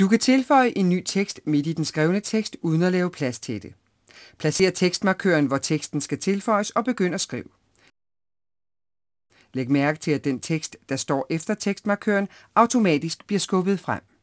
Du kan tilføje en ny tekst midt i den skrevne tekst uden at lave plads til det. Placer tekstmarkøren, hvor teksten skal tilføjes og begynd at skrive. Læg mærke til, at den tekst, der står efter tekstmarkøren, automatisk bliver skubbet frem.